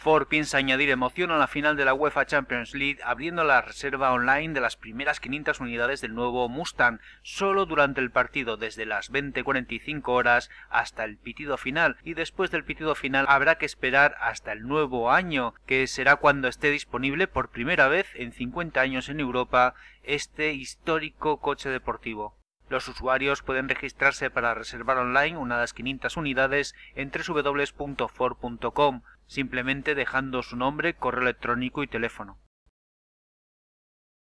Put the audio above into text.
Ford piensa añadir emoción a la final de la UEFA Champions League abriendo la reserva online de las primeras 500 unidades del nuevo Mustang solo durante el partido desde las 20:45 horas hasta el pitido final y después del pitido final habrá que esperar hasta el nuevo año que será cuando esté disponible por primera vez en 50 años en Europa este histórico coche deportivo. Los usuarios pueden registrarse para reservar online una de las 500 unidades en www.for.com, simplemente dejando su nombre, correo electrónico y teléfono.